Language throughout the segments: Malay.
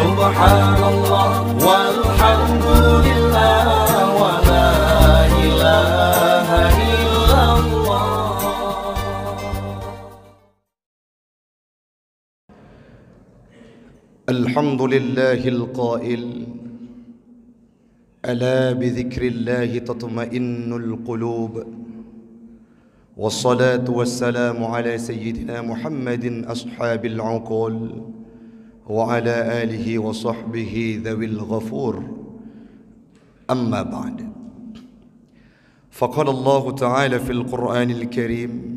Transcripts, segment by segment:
سبحان الله والحمد لله ولا إله إلا الله الحمد لله القائل ألا بذكر الله تطمئن القلوب والصلاة والسلام على سيدنا محمد أصحاب العقول وعلى آله وصحبه ذوي الغفور أما بعد فقال الله تعالى في القرآن الكريم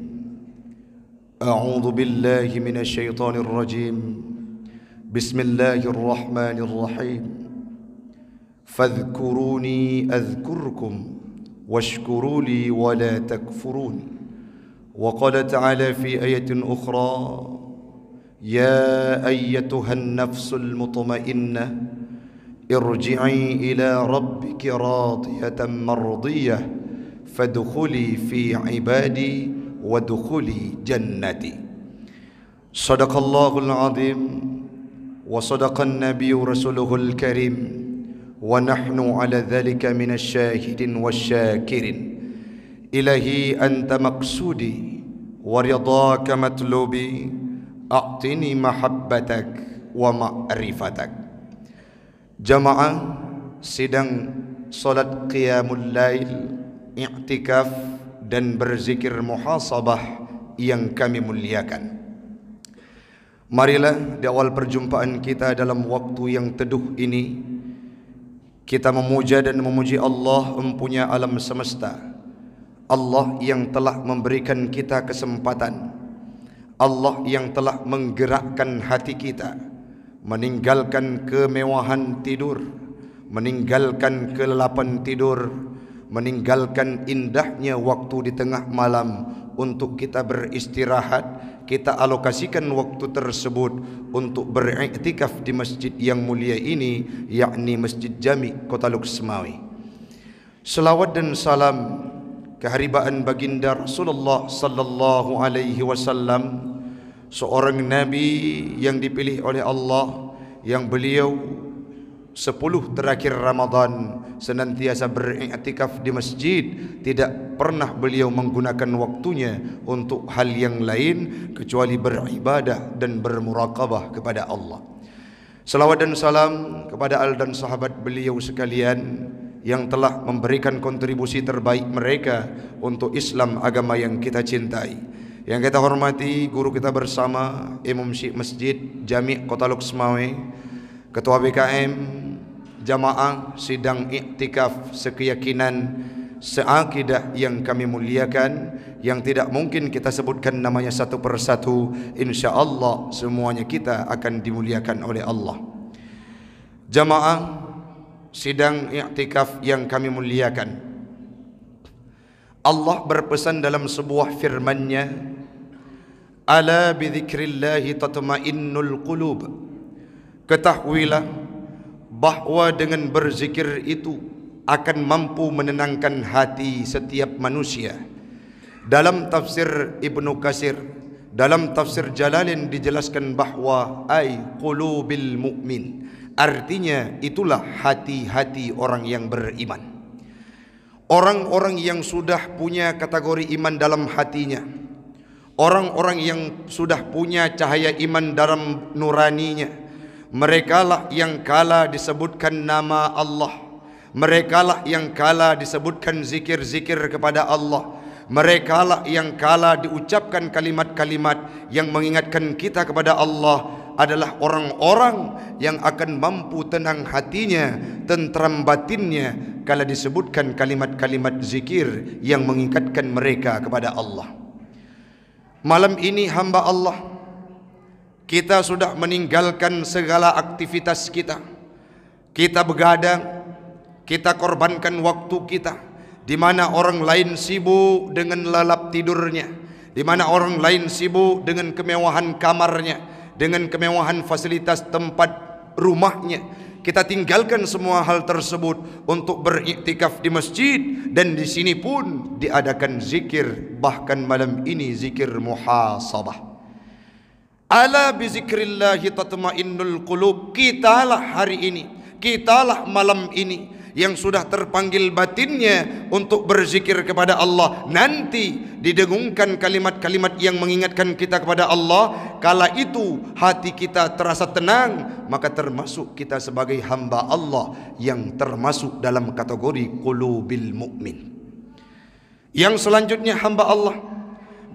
أعوذ بالله من الشيطان الرجيم بسم الله الرحمن الرحيم فاذكروني أذكركم واشكروا لي ولا تكفرون وقال تعالى في آية أخرى يا ايتها النفس المطمئنه ارجعي الى ربك راضيه مرضيه فادخلي في عبادي وادخلي جنتي صدق الله العظيم وصدق النبي رسوله الكريم ونحن على ذلك من الشاهد والشاكرين إلهي أنت مقصودي ورضاك مطلوبي a'tini mahabbatak wa ma'rifatak jamaah sidang solat qiyamul lail i'tikaf dan berzikir muhasabah yang kami muliakan marilah di awal perjumpaan kita dalam waktu yang teduh ini kita memuja dan memuji Allah empunya alam semesta Allah yang telah memberikan kita kesempatan Allah yang telah menggerakkan hati kita meninggalkan kemewahan tidur meninggalkan kelelapan tidur meninggalkan indahnya waktu di tengah malam untuk kita beristirahat kita alokasikan waktu tersebut untuk beriktikaf di masjid yang mulia ini yakni Masjid Jami Kota Luksmawi Selawat dan salam keharibaan baginda Rasulullah sallallahu alaihi wasallam seorang nabi yang dipilih oleh Allah yang beliau sepuluh terakhir Ramadan senantiasa beriktikaf di masjid tidak pernah beliau menggunakan waktunya untuk hal yang lain kecuali beribadah dan bermuraqabah kepada Allah Salawat dan salam kepada al dan sahabat beliau sekalian yang telah memberikan kontribusi terbaik mereka untuk Islam agama yang kita cintai. Yang kita hormati guru kita bersama Imam Syekh Masjid Jami' Kota Luksmawe, Ketua BKM Jamaah Sidang Iktikaf Sekeyakinan Seakidah yang kami muliakan Yang tidak mungkin kita sebutkan namanya satu persatu InsyaAllah semuanya kita akan dimuliakan oleh Allah Jamaah sidang i'tikaf yang kami muliakan Allah berpesan dalam sebuah firman-Nya Ala bi dzikrillahi tatma'innul qulub Ketahuilah bahwa dengan berzikir itu akan mampu menenangkan hati setiap manusia Dalam tafsir Ibnu Kasir dalam tafsir Jalalin dijelaskan bahawa ay qulubil mu'min Artinya itulah hati-hati orang yang beriman Orang-orang yang sudah punya kategori iman dalam hatinya Orang-orang yang sudah punya cahaya iman dalam nuraninya mereka lah yang kala disebutkan nama Allah mereka lah yang kala disebutkan zikir-zikir kepada Allah mereka lah yang kala diucapkan kalimat-kalimat Yang mengingatkan kita kepada Allah adalah orang-orang yang akan mampu tenang hatinya, tentram batinnya kala disebutkan kalimat-kalimat zikir yang mengingatkan mereka kepada Allah. Malam ini hamba Allah kita sudah meninggalkan segala aktivitas kita. Kita begadang, kita korbankan waktu kita di mana orang lain sibuk dengan lalap tidurnya, di mana orang lain sibuk dengan kemewahan kamarnya dengan kemewahan fasilitas tempat rumahnya kita tinggalkan semua hal tersebut untuk beriktikaf di masjid dan di sini pun diadakan zikir bahkan malam ini zikir muhasabah ala bi zikrillah tatma'innul qulub kitalah hari ini kitalah malam ini yang sudah terpanggil batinnya untuk berzikir kepada Allah nanti didengungkan kalimat-kalimat yang mengingatkan kita kepada Allah kala itu hati kita terasa tenang maka termasuk kita sebagai hamba Allah yang termasuk dalam kategori qulubil mukmin yang selanjutnya hamba Allah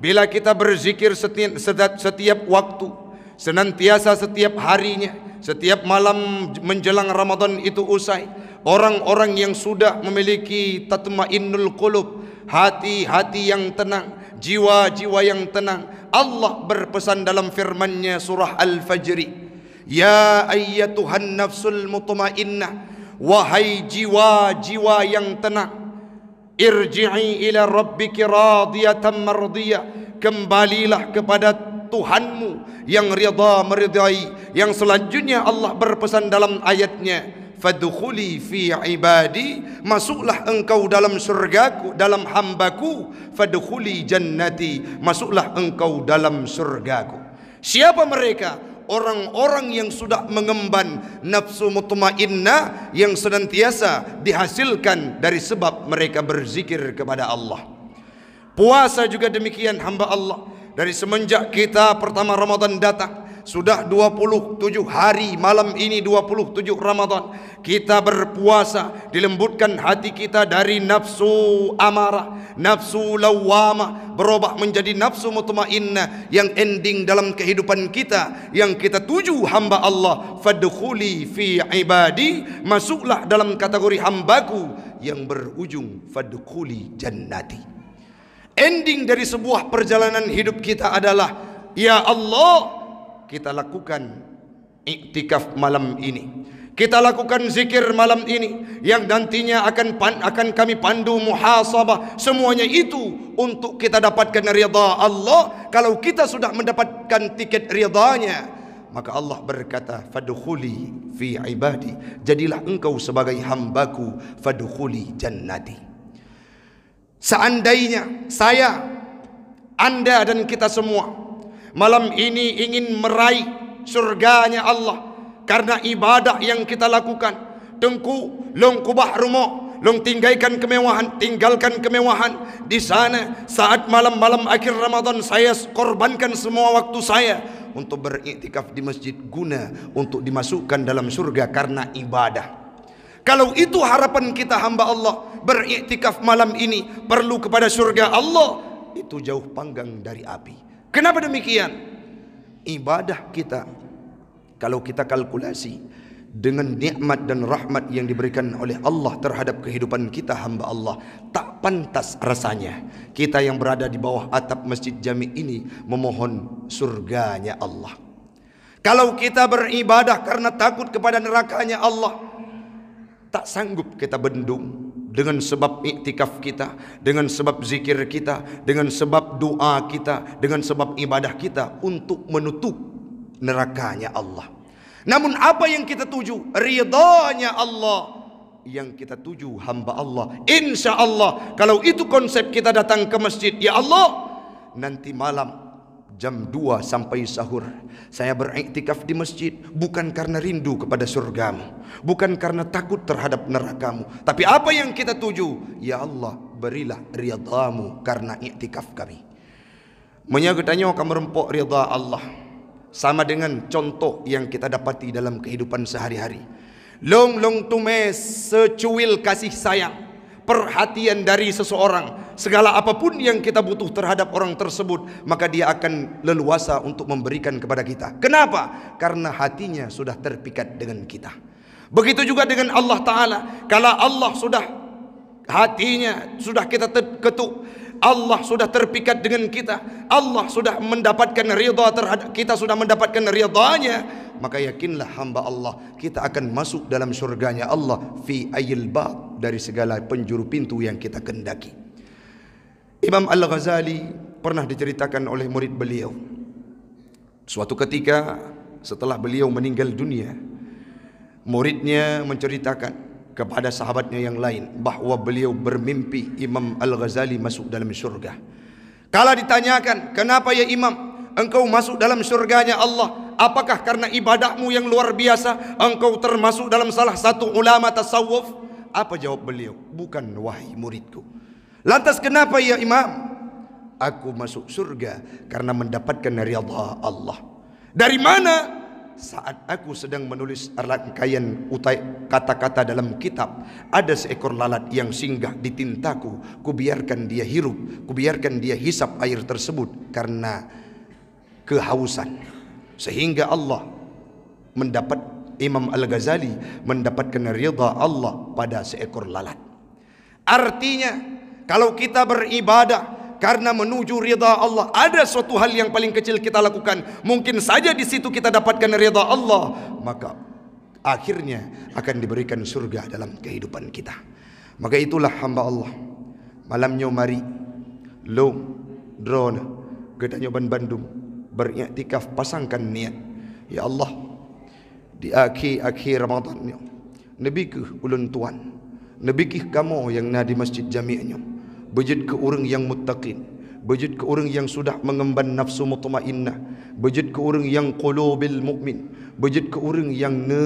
bila kita berzikir setiap, setiap, setiap waktu senantiasa setiap harinya setiap malam menjelang Ramadan itu usai orang-orang yang sudah memiliki tatmainnul qulub hati-hati yang tenang jiwa-jiwa yang tenang Allah berpesan dalam firman-Nya surah Al-Fajr ya ayyatuhan nafsul mutmainnah wahai jiwa-jiwa yang tenang irji'i ila rabbiki radiyatan mardiyah kembalilah kepada Tuhanmu yang rida meridai yang selanjutnya Allah berpesan dalam ayatnya fadkhuli fi ibadi masuklah engkau dalam surgaku dalam hambaku fadkhuli jannati masuklah engkau dalam surgaku siapa mereka orang-orang yang sudah mengemban nafsu mutmainnah yang senantiasa dihasilkan dari sebab mereka berzikir kepada Allah puasa juga demikian hamba Allah dari semenjak kita pertama Ramadan datang sudah 27 hari malam ini 27 Ramadhan kita berpuasa dilembutkan hati kita dari nafsu amarah nafsu lawamah berubah menjadi nafsu mutmainnah yang ending dalam kehidupan kita yang kita tuju hamba Allah fadkhuli fi ibadi masuklah dalam kategori hambaku yang berujung fadkhuli jannati ending dari sebuah perjalanan hidup kita adalah ya Allah kita lakukan iktikaf malam ini kita lakukan zikir malam ini yang nantinya akan pan, akan kami pandu muhasabah semuanya itu untuk kita dapatkan ridha Allah kalau kita sudah mendapatkan tiket ridhanya maka Allah berkata fadkhuli fi ibadi jadilah engkau sebagai hambaku fadkhuli jannati seandainya saya anda dan kita semua malam ini ingin meraih surganya Allah karena ibadah yang kita lakukan tengku long kubah rumah long tinggalkan kemewahan tinggalkan kemewahan di sana saat malam-malam akhir Ramadan saya korbankan semua waktu saya untuk beriktikaf di masjid guna untuk dimasukkan dalam surga karena ibadah kalau itu harapan kita hamba Allah beriktikaf malam ini perlu kepada surga Allah itu jauh panggang dari api Kenapa demikian? Ibadah kita kalau kita kalkulasi dengan nikmat dan rahmat yang diberikan oleh Allah terhadap kehidupan kita hamba Allah tak pantas rasanya kita yang berada di bawah atap masjid jami ini memohon surganya Allah kalau kita beribadah karena takut kepada nerakanya Allah tak sanggup kita bendung dengan sebab iktikaf kita, dengan sebab zikir kita, dengan sebab doa kita, dengan sebab ibadah kita untuk menutup nerakanya Allah. Namun apa yang kita tuju? Ridhanya Allah yang kita tuju hamba Allah insya Allah kalau itu konsep kita datang ke masjid ya Allah nanti malam jam 2 sampai sahur saya beriktikaf di masjid bukan karena rindu kepada surgamu bukan karena takut terhadap nerakamu tapi apa yang kita tuju ya Allah berilah ridhamu karena iktikaf kami menyagutanya akan merempok ridha Allah sama dengan contoh yang kita dapati dalam kehidupan sehari-hari long long tumes secuil kasih sayang perhatian dari seseorang segala apapun yang kita butuh terhadap orang tersebut maka dia akan leluasa untuk memberikan kepada kita kenapa karena hatinya sudah terpikat dengan kita begitu juga dengan Allah taala kalau Allah sudah hatinya sudah kita ketuk Allah sudah terpikat dengan kita Allah sudah mendapatkan ridha terhadap kita sudah mendapatkan ridhanya maka yakinlah hamba Allah kita akan masuk dalam syurganya Allah fi ayil bab dari segala penjuru pintu yang kita kendaki. Imam Al-Ghazali pernah diceritakan oleh murid beliau. Suatu ketika setelah beliau meninggal dunia, muridnya menceritakan kepada sahabatnya yang lain bahawa beliau bermimpi Imam Al-Ghazali masuk dalam syurga. Kalau ditanyakan, kenapa ya Imam engkau masuk dalam syurganya Allah? Apakah karena ibadahmu yang luar biasa engkau termasuk dalam salah satu ulama tasawuf? Apa jawab beliau? Bukan wahai muridku. Lantas kenapa ya imam? Aku masuk surga karena mendapatkan rida Allah. Dari mana? Saat aku sedang menulis rangkaian utai kata-kata dalam kitab, ada seekor lalat yang singgah di tintaku. biarkan dia hirup, Ku biarkan dia hisap air tersebut karena kehausan. Sehingga Allah mendapat Imam Al-Ghazali mendapatkan rida Allah pada seekor lalat. Artinya, kalau kita beribadah karena menuju rida Allah, ada suatu hal yang paling kecil kita lakukan, mungkin saja di situ kita dapatkan rida Allah, maka akhirnya akan diberikan surga dalam kehidupan kita. Maka itulah hamba Allah. Malam Mari lo, drone, kita nyoban Bandung, beriktikaf pasangkan niat. Ya Allah, di akhir-akhir Ramadan ni nabi ke ulun tuan nabi ke kamu yang na di masjid jami'nya bejet ke orang yang muttaqin Bajut ke orang yang sudah mengemban nafsu mutmainnah. Bajut ke orang yang qulubil mukmin. Bajut ke orang yang ne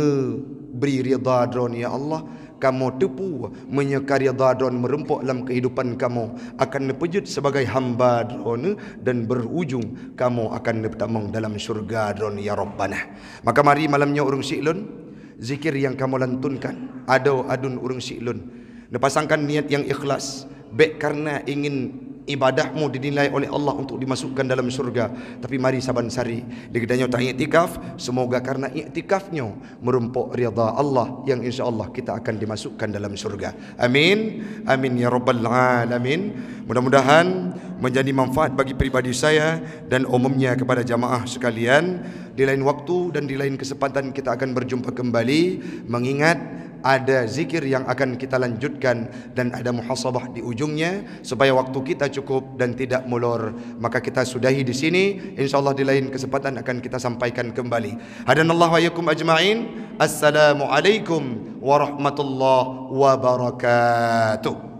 beri rida dron ya Allah. Kamu tepu menyekar rida dron merempok dalam kehidupan kamu. Akan nepejut sebagai hamba dron dan berujung kamu akan nepetamang dalam syurga dron ya Rabbana. Maka mari malamnya orang siklun. Zikir yang kamu lantunkan. ado adun orang siklun. Nepasangkan niat yang ikhlas. Baik karena ingin ibadahmu dinilai oleh Allah untuk dimasukkan dalam surga. tapi mari saban sari ligdanyo tak i'tikaf semoga karena i'tikafnyo merumpok ridha Allah yang insyaallah kita akan dimasukkan dalam surga. amin amin ya rabbal alamin mudah-mudahan menjadi manfaat bagi pribadi saya dan umumnya kepada jamaah sekalian. Di lain waktu dan di lain kesempatan kita akan berjumpa kembali mengingat ada zikir yang akan kita lanjutkan dan ada muhasabah di ujungnya supaya waktu kita cukup dan tidak molor maka kita sudahi di sini insyaallah di lain kesempatan akan kita sampaikan kembali hadanallahu wa yakum ajmain assalamu alaikum warahmatullahi wabarakatuh